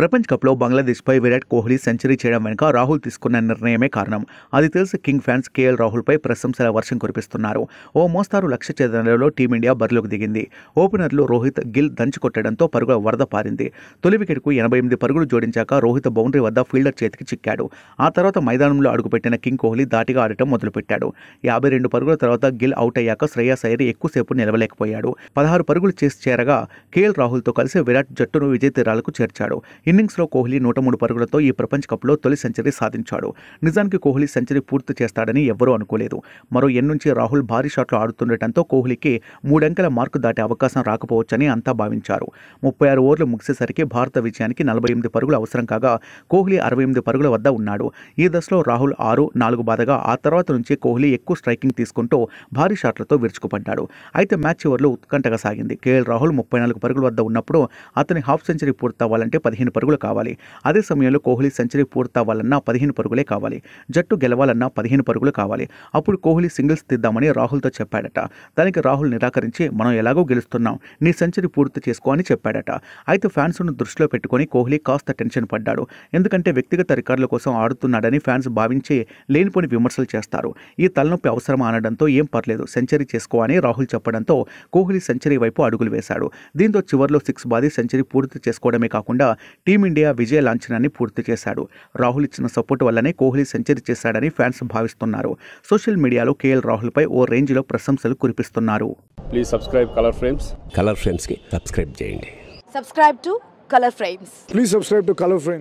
లో కప్లో బంగ్లాదేశ్పై విరాట్ కోహ్లీ సెంచరీ చేయడం వెనుక రాహుల్ తీసుకున్న నిర్ణయమే కారణం అది తెలిసి కింగ్ ఫ్యాన్స్ కేఎల్ రాహుల్పై ప్రశంసల వర్షం కురిపిస్తున్నారు ఓ మోస్తారు లక్ష్య ఛేదనలో టీమిండియా బరిలోకి దిగింది ఓపెనర్లు రోహిత్ గిల్ దంచుకొట్టడంతో పరుగుల వరద పారింది తొలి వికెట్కు ఎనభై ఎనిమిది పరుగులు జోడించాక రోహిత్ బౌండరీ వద్ద ఫీల్డర్ చేతికి చిక్కాడు ఆ తర్వాత మైదానంలో అడుగుపెట్టిన కింగ్ కోహ్లీ దాటిగా ఆడటం మొదలుపెట్టాడు యాభై రెండు పరుగుల తర్వాత గిల్ అవుట్ అయ్యాక శ్రేయస్ అయ్యర్ ఎక్కువసేపు నిలవలేకపోయాడు పదహారు పరుగులు చేసి చేరగా కేఎల్ రాహుల్తో కలిసి విరాట్ జట్టును విజేతరాలకు చేర్చాడు ఇన్నింగ్స్లో కోహ్లీ నూట మూడు పరుగులతో ఈ ప్రపంచ కప్లో తొలి సెంచరీ సాధించాడు నిజానికి కోహ్లీ సెంచరీ పూర్తి చేస్తాడని ఎవరూ అనుకోలేదు మరో ఎన్నుంచి రాహుల్ భారీ షాట్లు ఆడుతుండటంతో కోహ్లీకి మూడంకెల మార్కు దాటే అవకాశం రాకపోవచ్చని అంతా భావించారు ముప్పై ఆరు ఓవర్లు ముగిసేసరికి భారత విజయానికి నలభై ఎనిమిది పరుగులు అవసరం కాగా కోహ్లీ అరవై ఎనిమిది పరుగుల వద్ద ఉన్నాడు ఈ దశలో రాహుల్ ఆరు నాలుగు బాధగా ఆ తర్వాత నుంచి కోహ్లీ ఎక్కువ స్ట్రైకింగ్ తీసుకుంటూ భారీ షాట్లతో విరుచుకుపడ్డాడు అయితే మ్యాచ్ చివరిలో ఉత్కంఠగా సాగింది కేఎల్ రాహుల్ ముప్పై నాలుగు పరుగుల వద్ద ఉన్నప్పుడు అతని హాఫ్ సెంచరీ పూర్తవ్వాలంటే పదిహేను పదిహేను పరుగులు కావాలి అదే సమయంలో కోహ్లీ సెంచరీ పూర్తవ్వాలన్నా పదిహేను పరుగులే కావాలి జట్టు గెలవాలన్నా పదిహేను పరుగులు కావాలి అప్పుడు కోహ్లీ సింగిల్స్ తీద్దామని రాహుల్తో చెప్పాడట దానికి రాహుల్ నిరాకరించి మనం ఎలాగో గెలుస్తున్నాం నీ సెంచరీ పూర్తి చేసుకో అని చెప్పాడట అయితే ఫ్యాన్స్ను దృష్టిలో పెట్టుకొని కోహ్లీ కాస్త టెన్షన్ పడ్డాడు ఎందుకంటే వ్యక్తిగత రికార్డుల కోసం ఆడుతున్నాడని ఫ్యాన్స్ భావించి లేనిపోని విమర్శలు చేస్తారు ఈ తలనొప్పి అవసరం అనడంతో ఏం పర్లేదు సెంచరీ చేసుకో అని రాహుల్ చెప్పడంతో కోహ్లీ సెంచరీ వైపు అడుగులు వేశాడు దీంతో చివరిలో సిక్స్ బాది సెంచరీ పూర్తి చేసుకోవడమే కాకుండా టీమిండియా విజయ లాంఛనాన్ని పూర్తి చేశాడు రాహుల్ ఇచ్చిన సపోర్ట్ వల్లనే కోహ్లీ సెంచరీ చేశాడని ఫ్యాన్స్ భావిస్తున్నారు సోషల్ మీడియాలో కేఎల్ రాహుల్పై ఓ రేంజ్లో ప్రశంసలు కురిపిస్తున్నారు please subscribe Colour Frames Colour ఫ్రేమ్స్కి సబ్స్క్రైబ్ చేయండి subscribe to Colour Frames please subscribe to Colour frames